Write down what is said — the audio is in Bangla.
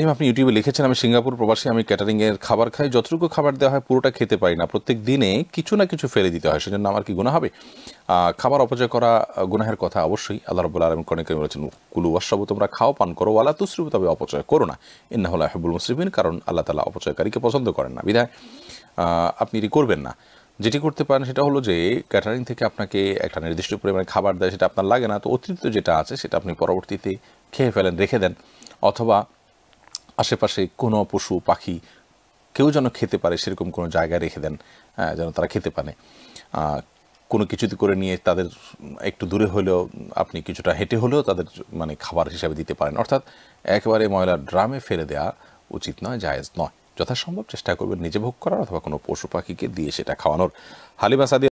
এই আপনি ইউটিউবে লিখেছেন আমি সিঙ্গাপুর প্রবাসী আমি ক্যাটারিংয়ের খাবার খাই যতটুকু খাবার দেওয়া হয় পুরোটা খেতে পারি না প্রত্যেক দিনে কিছু না কিছু ফেলে দিতে হয় সেজন্য আমার কি গুণা হবে খাবার অপচয় করা গুনাহের কথা অবশ্যই আল্লাহ রবুল্লা আলম কনেকে বলেছেন কুলু অশ্রাবু তোমরা খাও পান করো আল্লাহ তুসরুবু তবে অপচয় করো না ইন্নাহুল্লাহ হেবুল মুসলিমিন কারণ আল্লাহ তালা অপচয়কারীকে পছন্দ করেন না বিধায় আপনি এটি করবেন না যেটি করতে পারেন সেটা হলো যে ক্যাটারিং থেকে আপনাকে একটা নির্দিষ্ট পরিমাণে খাবার দেয় সেটা আপনার লাগে না তো অতিরিক্ত যেটা আছে সেটা আপনি পরবর্তীতে খেয়ে ফেলেন রেখে দেন অথবা আশেপাশে কোনো পশু পাখি কেউ যেন খেতে পারে সেরকম কোনো জায়গায় রেখে দেন হ্যাঁ, যেন তারা খেতে পারে কোনো কিছুতে করে নিয়ে তাদের একটু দূরে হলেও আপনি কিছুটা হেঁটে হলেও তাদের মানে খাবার হিসাবে দিতে পারেন অর্থাৎ একেবারে ময়লা ড্রামে ফেলে দেওয়া উচিত নয় জায়েজ নয় যথাসম্ভব চেষ্টা করবেন নিজে ভোগ করার অথবা কোনো পশু পাখিকে দিয়ে সেটা খাওয়ানোর হালিমা সাদি